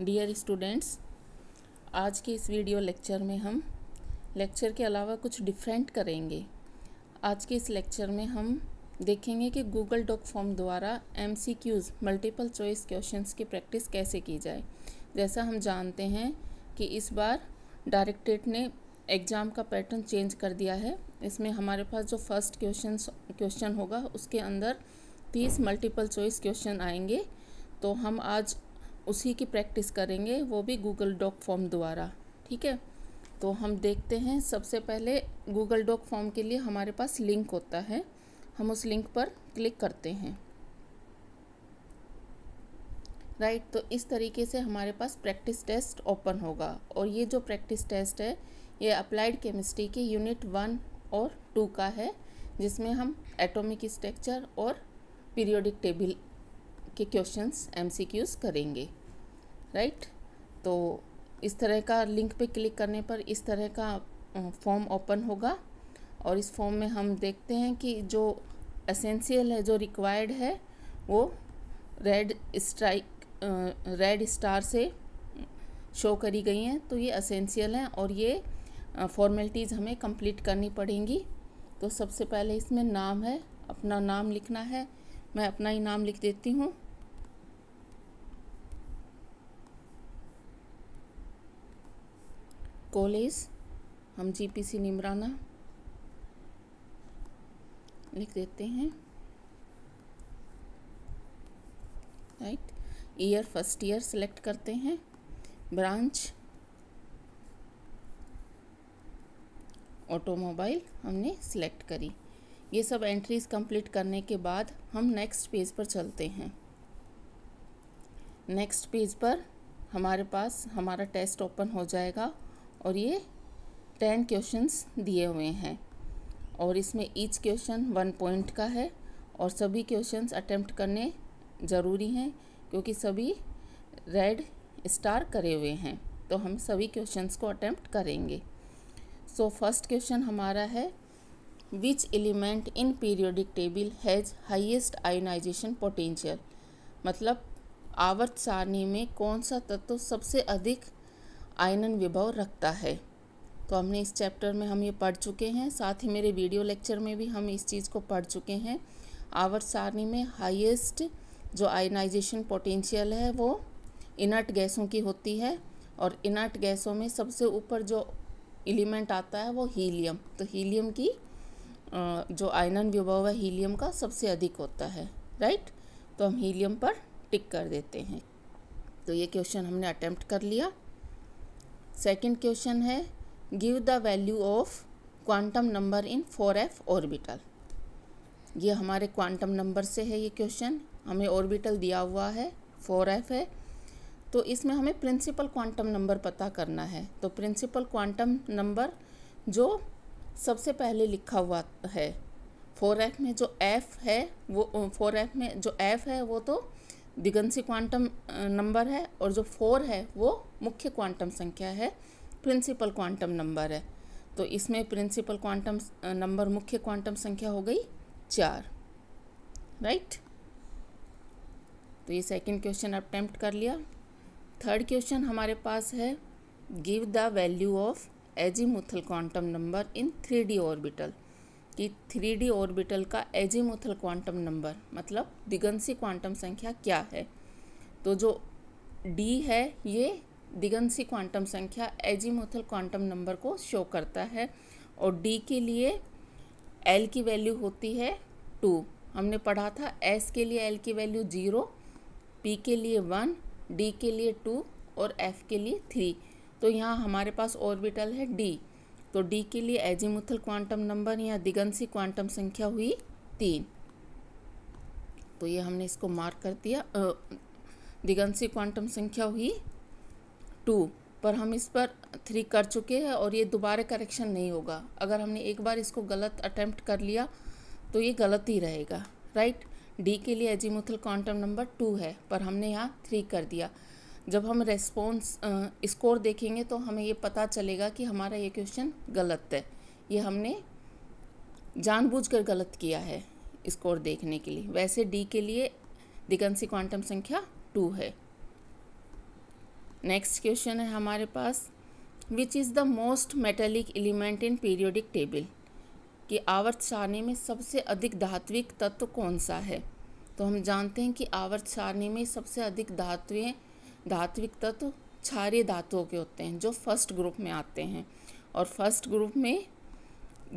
Dear students आज के इस वीडियो लेक्चर में हम लेक्चर के अलावा कुछ डिफरेंट करेंगे आज के इस लेक्चर में हम देखेंगे कि गूगल डॉक फॉर्म द्वारा M C Qs multiple choice question की प्रैक्टिस कैसे की जाए जैसा हम जानते हैं कि इस बार डायरेक्टेट ने एग्ज़ाम का पैटर्न चेंज कर दिया है इसमें हमारे पास जो फर्स्ट क्वेश्चन क्वेश्चन होगा उसके अंदर तीस मल्टीपल चॉइस क्वेश्चन आएंगे तो हम आज उसी की प्रैक्टिस करेंगे वो भी गूगल डॉक फॉर्म द्वारा ठीक है तो हम देखते हैं सबसे पहले गूगल डॉक फॉर्म के लिए हमारे पास लिंक होता है हम उस लिंक पर क्लिक करते हैं राइट right, तो इस तरीके से हमारे पास प्रैक्टिस टेस्ट ओपन होगा और ये जो प्रैक्टिस टेस्ट है ये अप्लाइड केमिस्ट्री के यूनिट वन और टू का है जिसमें हम एटॉमिक स्ट्रक्चर और पीरियोडिक टेबल के क्वेश्चंस एमसीक्यूज़ करेंगे राइट तो इस तरह का लिंक पे क्लिक करने पर इस तरह का फॉर्म ओपन होगा और इस फॉर्म में हम देखते हैं कि जो असेंशियल है जो रिक्वायर्ड है वो रेड स्ट्राइक रेड स्टार से शो करी गई हैं तो ये असेंशियल हैं और ये फॉर्मेलिटीज़ हमें कंप्लीट करनी पड़ेंगी तो सबसे पहले इसमें नाम है अपना नाम लिखना है मैं अपना ही नाम लिख देती हूँ कॉलेज हम जीपीसी निमराना लिख देते हैं right year first year select करते हैं ब्रांच ऑटोमोबाइल हमने सिलेक्ट करी ये सब एंट्रीज कंप्लीट करने के बाद हम नेक्स्ट पेज पर चलते हैं नेक्स्ट पेज पर हमारे पास हमारा टेस्ट ओपन हो जाएगा और ये टेन क्वेश्चंस दिए हुए हैं और इसमें ईच क्वेश्चन वन पॉइंट का है और सभी क्वेश्चंस अटैम्प्ट करने ज़रूरी हैं क्योंकि सभी रेड स्टार करे हुए हैं तो हम सभी क्वेश्चंस को अटैम्प्ट करेंगे सो फर्स्ट क्वेश्चन हमारा है which element in periodic table has highest ionisation potential मतलब आवर्त सारणी में कौन सा तत्व सबसे अधिक आयनन विभव रखता है तो हमने इस चैप्टर में हम ये पढ़ चुके हैं साथ ही मेरे वीडियो लेक्चर में भी हम इस चीज़ को पढ़ चुके हैं आवर्त सारणी में हाईएस्ट जो आयनाइजेशन पोटेंशियल है वो इनर्ट गैसों की होती है और इनर्ट गैसों में सबसे ऊपर जो एलिमेंट आता है वो हीलियम तो हीलियम की जो आयनन विभव है हीलियम का सबसे अधिक होता है राइट तो हम हीलियम पर टिक कर देते हैं तो ये क्वेश्चन हमने अटैम्प्ट कर लिया सेकेंड क्वेश्चन है give the value of quantum number in four F orbital ये हमारे क्वांटम नंबर से है ये क्वेश्चन हमें ऑर्बिटल दिया हुआ है फोर एफ है तो इसमें हमें प्रिंसिपल क्वांटम नंबर पता करना है तो प्रिंसिपल क्वांटम नंबर जो सबसे पहले लिखा हुआ है फोर एफ में जो एफ़ है वो फोर एफ में जो एफ़ है वो तो दिगंसी क्वांटम नंबर है और जो फोर है वो मुख्य क्वांटम संख्या है प्रिंसिपल क्वांटम नंबर है तो इसमें प्रिंसिपल क्वांटम नंबर मुख्य क्वांटम संख्या हो गई चार राइट तो ये सेकंड क्वेश्चन अटैम्प्ट कर लिया थर्ड क्वेश्चन हमारे पास है give the value of azimuthal quantum number in three D orbital कि थ्री डी ऑर्बिटल का एजिमोथल क्वांटम नंबर मतलब दिगंसी क्वांटम संख्या क्या है तो जो डी है ये दिगंसी क्वांटम संख्या एजिमोथल क्वांटम नंबर को शो करता है और डी के लिए एल की वैल्यू होती है टू हमने पढ़ा था एस के लिए एल की वैल्यू ज़ीरो पी के लिए वन डी के लिए टू और एफ के लिए थ्री तो यहाँ हमारे पास ऑर्बिटल है डी तो डी के लिए एजीमुथल क्वांटम नंबर या दिगंसी क्वांटम संख्या हुई तीन तो ये हमने इसको मार्क कर दिया दिगंसी क्वांटम संख्या हुई टू पर हम इस पर थ्री कर चुके हैं और ये दोबारा करेक्शन नहीं होगा अगर हमने एक बार इसको गलत अटैम्प्ट कर लिया तो ये गलत ही रहेगा राइट डी के लिए एजीमुथल क्वांटम नंबर टू है पर हमने यहाँ थ्री कर दिया जब हम रेस्पॉन्स स्कोर देखेंगे तो हमें ये पता चलेगा कि हमारा ये क्वेश्चन गलत है ये हमने जानबूझकर गलत किया है स्कोर देखने के लिए वैसे डी के लिए दिगंसी क्वांटम संख्या टू है नेक्स्ट क्वेश्चन है हमारे पास which is the most metallic element in periodic table कि आवर्त सारणी में सबसे अधिक धात्विक तत्व कौन सा है तो हम जानते हैं कि आवर्त सारणी में सबसे अधिक धातुएँ धात्विक तत्व तो क्षारिय धातुओं के होते हैं जो फर्स्ट ग्रुप में आते हैं और फर्स्ट ग्रुप में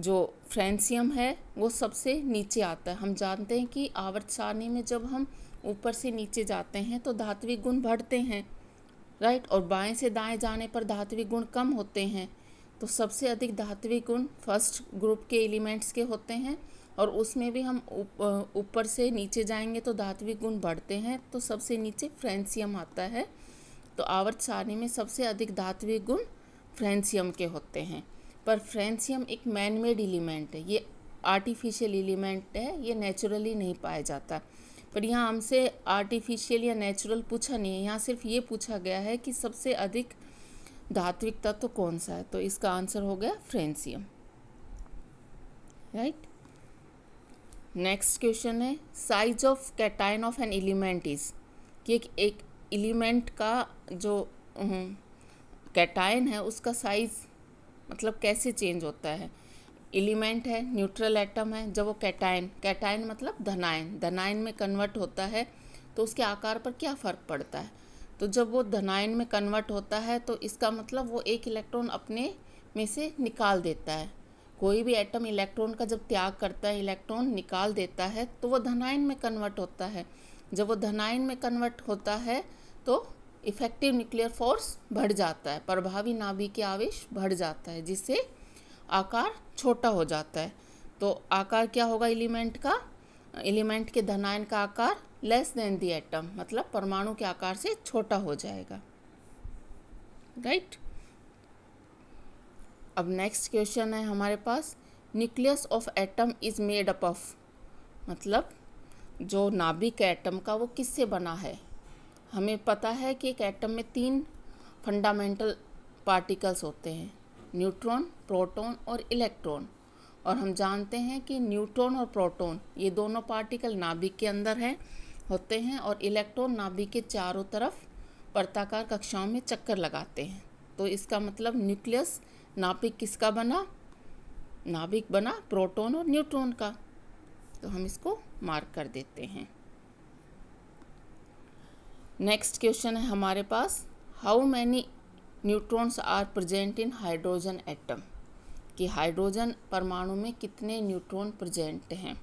जो फ्रेंसियम है वो सबसे नीचे आता है हम जानते हैं कि आवर्त सारणी में जब हम ऊपर से नीचे जाते हैं तो धात्विक गुण बढ़ते हैं राइट और बाएं से दाएं जाने पर धात्विक गुण कम होते हैं तो सबसे अधिक धात्विक गुण फर्स्ट ग्रुप के एलिमेंट्स के होते हैं और उसमें भी हम ऊपर से नीचे जाएंगे तो धात्विक गुण बढ़ते हैं तो सबसे नीचे फ्रेंसियम आता है तो आवर्त सारणी में सबसे अधिक धात्विक गुण फ्रेंसियम के होते हैं पर फ्रेंसियम एक मैनमेड एलिमेंट है ये आर्टिफिशियल एलिमेंट है ये नेचुरली नहीं पाया जाता पर यहाँ हमसे आर्टिफिशियल या नेचुरल पूछा नहीं है यहाँ सिर्फ ये पूछा गया है कि सबसे अधिक धात्विक तत्व तो कौन सा है तो इसका आंसर हो गया फ्रेंसियम राइट नेक्स्ट क्वेश्चन है size of cation of an element is कि एक एलिमेंट का जो कैटाइन हम्म, है उसका साइज मतलब कैसे चेंज होता है एलिमेंट है न्यूट्रल एटम है जब वो कैटाइन कैटाइन मतलब धनाइन धनाइन में कन्वर्ट होता है तो उसके आकार पर क्या फ़र्क पड़ता है तो जब वो धनाइन में कन्वर्ट होता है तो इसका मतलब वो एक इलेक्ट्रॉन अपने में से निकाल देता है कोई भी एटम इलेक्ट्रॉन का जब त्याग करता है इलेक्ट्रॉन निकाल देता है तो वो धनायन में कन्वर्ट होता है जब वो धनायन में कन्वर्ट होता है तो इफेक्टिव न्यूक्लियर फोर्स बढ़ जाता है प्रभावी नाभिक के आवेश बढ़ जाता है जिससे आकार छोटा हो जाता है तो आकार क्या होगा एलिमेंट का एलिमेंट के धनायन का आकार लेस देन दी एटम मतलब परमाणु के आकार से छोटा हो जाएगा राइट right? अब नेक्स्ट क्वेश्चन है हमारे पास nucleus of atom is made up of मतलब जो नाभिक एटम का वो किससे बना है हमें पता है कि एक एटम में तीन फंडामेंटल पार्टिकल्स होते हैं न्यूट्रॉन प्रोटॉन और इलेक्ट्रॉन और हम जानते हैं कि न्यूट्रॉन और प्रोटॉन ये दोनों पार्टिकल नाभिक के अंदर हैं होते हैं और इलेक्ट्रॉन नाभिक के चारों तरफ वर्ताकार कक्षाओं में चक्कर लगाते हैं तो इसका मतलब न्यूक्लियस नाभिक किसका बना नाभिक बना प्रोटॉन और न्यूट्रॉन का तो हम इसको मार्क कर देते हैं नेक्स्ट क्वेश्चन है हमारे पास how many neutrons are present in hydrogen atom कि हाइड्रोजन परमाणु में कितने न्यूट्रॉन प्रेजेंट हैं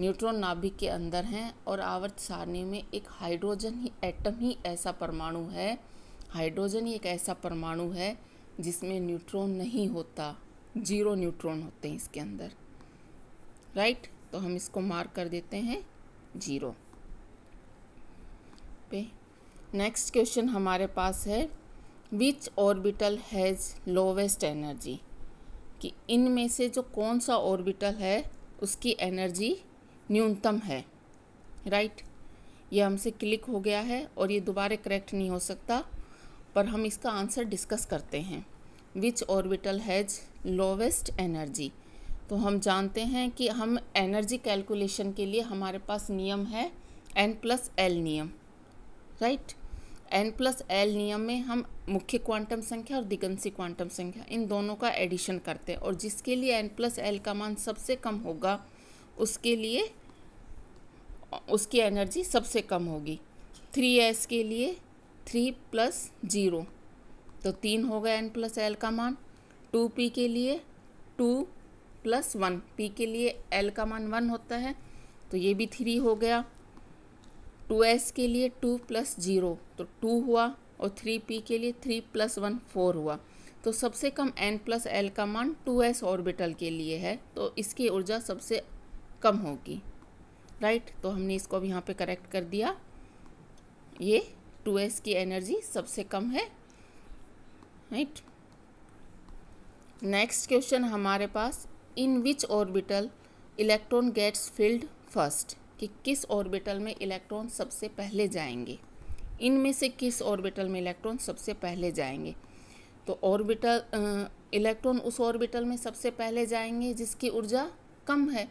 न्यूट्रॉन नाभिक के अंदर हैं और आवर्त सारणी में एक हाइड्रोजन ही एटम ही ऐसा परमाणु है हाइड्रोजन ही एक ऐसा परमाणु है जिसमें न्यूट्रॉन नहीं होता जीरो न्यूट्रॉन होते हैं इसके अंदर राइट तो हम इसको मार्क कर देते हैं जीरो पे नेक्स्ट क्वेश्चन हमारे पास है which orbital has lowest energy कि इनमें से जो कौन सा ऑर्बिटल है उसकी एनर्जी न्यूनतम है राइट right? ये हमसे क्लिक हो गया है और ये दोबारा करेक्ट नहीं हो सकता पर हम इसका आंसर डिस्कस करते हैं which orbital has lowest energy तो हम जानते हैं कि हम एनर्जी कैलकुलेशन के लिए हमारे पास नियम है एन प्लस एल नियम राइट एन प्लस एल नियम में हम मुख्य क्वांटम संख्या और दिगंसी क्वांटम संख्या इन दोनों का एडिशन करते हैं और जिसके लिए एन प्लस एल का मान सबसे कम होगा उसके लिए उसकी एनर्जी सबसे कम होगी थ्री एस के लिए थ्री प्लस जीरो तो तीन हो गया एन प्लस एल का मान टू पी के लिए टू प्लस वन पी के लिए एल का मान वन होता है तो ये भी थ्री हो गया टू एस के लिए टू प्लस जीरो तो टू हुआ और थ्री पी के लिए थ्री प्लस वन फोर हुआ तो सबसे कम एन प्लस एल का मान टू एस ऑर्बिटल के लिए है तो इसकी ऊर्जा सबसे कम होगी राइट तो हमने इसको अब यहाँ पे करेक्ट कर दिया ये टू एस की एनर्जी सबसे कम है राइट नेक्स्ट क्वेश्चन हमारे पास in which orbital electron gets filled first कि किस ऑर्बिटल में इलेक्ट्रॉन सबसे पहले जाएंगे इनमें से किस ऑर्बिटल में इलेक्ट्रॉन सबसे पहले जाएंगे तो ऑर्बिटल इलेक्ट्रॉन उस ऑर्बिटल में सबसे पहले जाएंगे जिसकी ऊर्जा कम है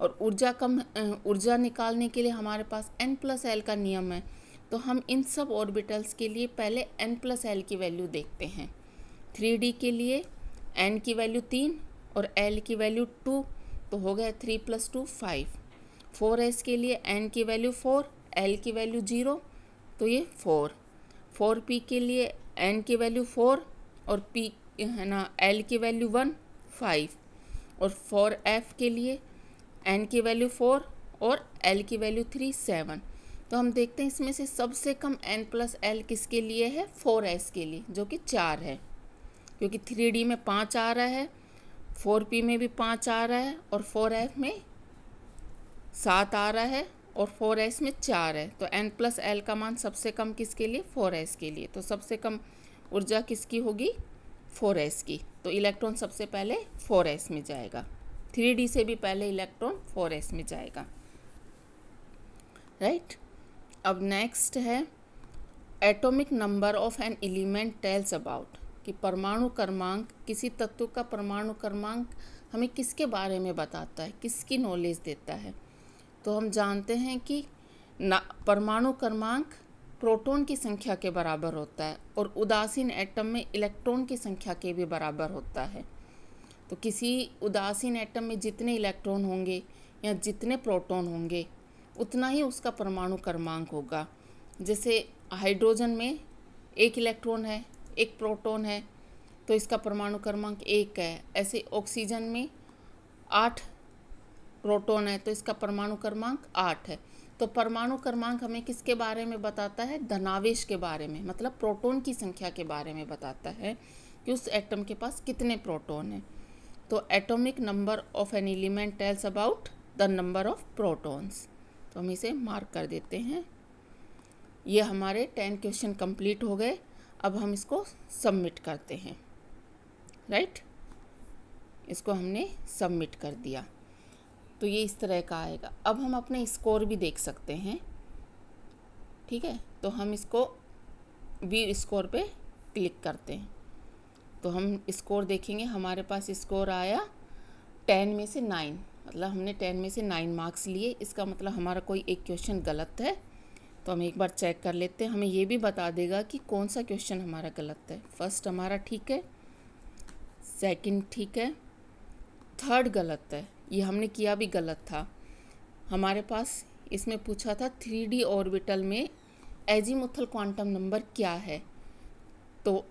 और ऊर्जा कम ऊर्जा निकालने के लिए हमारे पास एन प्लस एल का नियम है तो हम इन सब ऑर्बिटल्स के लिए पहले एन प्लस एल की वैल्यू देखते हैं थ्री डी के लिए एन की वैल्यू तीन और एल की वैल्यू टू तो हो गया three plus two five four S के लिए एन की वैल्यू फोर एल की वैल्यू जीरो तो ये फोर फोर पी के लिए एन की वैल्यू फोर और पी है ना एल की वैल्यू वन फाइव और फोर एफ के लिए एन की वैल्यू फोर और एल की वैल्यू थ्री सेवन तो हम देखते हैं इसमें से सबसे कम एन प्लस एल किसके लिए है फोर एस के लिए जो कि चार है क्योंकि थ्री डी में पाँच आ रहा है फोर पी में भी पाँच आ रहा है और फोर एफ में सात आ रहा है और फोर एस में चार है तो एन प्लस एल का मान सबसे कम किसके लिए फोर एस के लिए तो सबसे कम ऊर्जा किसकी होगी फोर एस की तो इलेक्ट्रॉन सबसे पहले फोर एस में जाएगा थ्री डी से भी पहले इलेक्ट्रॉन फोर एस में जाएगा राइट right? अब नेक्स्ट है atomic number of an element tells about कि परमाणु क्रमांक किसी तत्व का परमाणु क्रमांक हमें किसके बारे में बताता है किसकी नॉलेज देता है तो हम जानते हैं कि परमाणु क्रमांक प्रोटॉन की संख्या के बराबर होता है और उदासीन एटम में इलेक्ट्रॉन की संख्या के भी बराबर होता है तो किसी उदासीन एटम में जितने इलेक्ट्रॉन होंगे या जितने प्रोटॉन होंगे उतना ही उसका परमाणु क्रमांक होगा जैसे हाइड्रोजन में एक इलेक्ट्रॉन है एक प्रोटॉन है तो इसका परमाणु क्रमांक एक है ऐसे ऑक्सीजन में आठ प्रोटॉन है तो इसका परमाणु क्रमांक आठ है तो परमाणु क्रमांक हमें किसके बारे में बताता है धनावेश के बारे में मतलब प्रोटॉन की संख्या के बारे में बताता है कि उस एटम के पास कितने प्रोटॉन हैं तो atomic number of an element tells about the number of protons तो हम इसे मार्क कर देते हैं ये हमारे टेन क्वेश्चन कंप्लीट हो गए अब हम इसको सबमिट करते हैं राइट इसको हमने सबमिट कर दिया तो ये इस तरह का आएगा अब हम अपने स्कोर भी देख सकते हैं ठीक है तो हम इसको वी स्कोर पे क्लिक करते हैं तो हम स्कोर देखेंगे हमारे पास स्कोर आया टेन में से नाइन मतलब हमने टेन में से नाइन मार्क्स लिए इसका मतलब हमारा कोई एक क्वेश्चन गलत है तो हम एक बार चेक कर लेते हैं हमें ये भी बता देगा कि कौन सा क्वेश्चन हमारा गलत है फर्स्ट हमारा ठीक है सेकंड ठीक है थर्ड गलत है ये हमने किया भी गलत था हमारे पास इसमें पूछा था थ्री डी ऑर्बिटल में एजी क्वांटम नंबर क्या है तो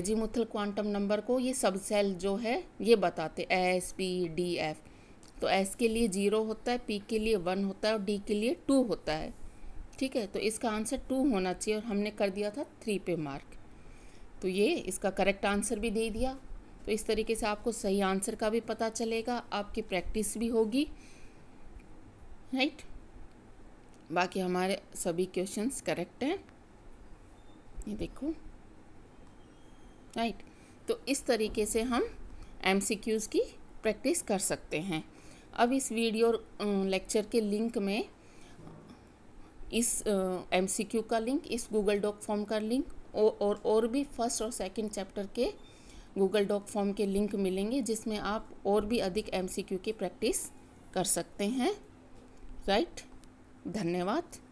एजी क्वांटम नंबर को ये सब सेल जो है ये बताते एस पी डी एफ़ तो एस के लिए ज़ीरो होता है पी के लिए वन होता है और डी के लिए टू होता है ठीक है तो इसका आंसर टू होना चाहिए और हमने कर दिया था थ्री पे मार्क तो ये इसका करेक्ट आंसर भी दे दिया तो इस तरीके से आपको सही आंसर का भी पता चलेगा आपकी प्रैक्टिस भी होगी राइट बाकी हमारे सभी क्वेश्चंस करेक्ट हैं ये देखो राइट तो इस तरीके से हम एमसीक्यूज़ की प्रैक्टिस कर सकते हैं अब इस वीडियो लेक्चर के लिंक में इस एमसीक्यू का लिंक इस गूगल डॉक फॉर्म का लिंक और और, और भी फर्स्ट और सेकंड चैप्टर के गूगल डॉक फॉर्म के लिंक मिलेंगे जिसमें आप और भी अधिक एमसीक्यू की प्रैक्टिस कर सकते हैं राइट धन्यवाद